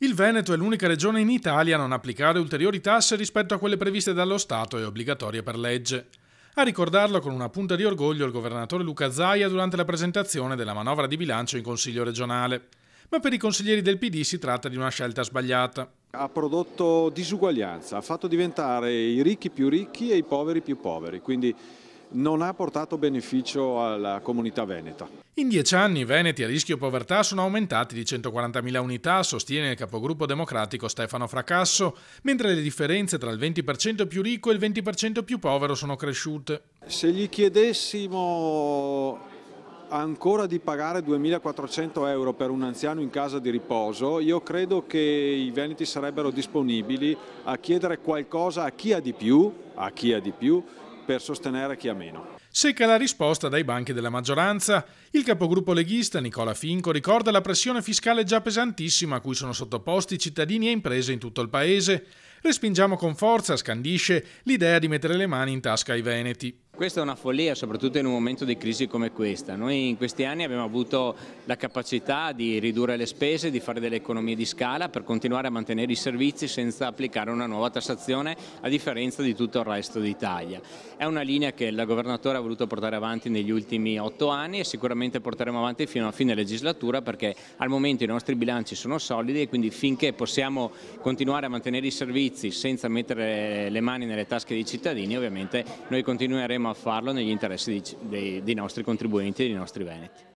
Il Veneto è l'unica regione in Italia a non applicare ulteriori tasse rispetto a quelle previste dallo Stato e obbligatorie per legge. A ricordarlo con una punta di orgoglio il governatore Luca Zaia durante la presentazione della manovra di bilancio in Consiglio regionale. Ma per i consiglieri del PD si tratta di una scelta sbagliata. Ha prodotto disuguaglianza, ha fatto diventare i ricchi più ricchi e i poveri più poveri, quindi non ha portato beneficio alla comunità veneta. In dieci anni i veneti a rischio povertà sono aumentati di 140.000 unità, sostiene il capogruppo democratico Stefano Fracasso, mentre le differenze tra il 20% più ricco e il 20% più povero sono cresciute. Se gli chiedessimo ancora di pagare 2.400 euro per un anziano in casa di riposo, io credo che i veneti sarebbero disponibili a chiedere qualcosa a chi ha di più, a chi ha di più per sostenere chi ha meno. Secca la risposta dai banchi della maggioranza. Il capogruppo leghista Nicola Finco ricorda la pressione fiscale già pesantissima a cui sono sottoposti cittadini e imprese in tutto il paese. Respingiamo con forza, scandisce, l'idea di mettere le mani in tasca ai Veneti. Questa è una follia, soprattutto in un momento di crisi come questa. Noi in questi anni abbiamo avuto la capacità di ridurre le spese, di fare delle economie di scala per continuare a mantenere i servizi senza applicare una nuova tassazione, a differenza di tutto il resto d'Italia. È una linea che la governatore ha voluto portare avanti negli ultimi otto anni e sicuramente porteremo avanti fino a fine legislatura perché al momento i nostri bilanci sono solidi e quindi finché possiamo continuare a mantenere i servizi servizi senza mettere le mani nelle tasche dei cittadini, ovviamente noi continueremo a farlo negli interessi dei, dei, dei nostri contribuenti e dei nostri veneti.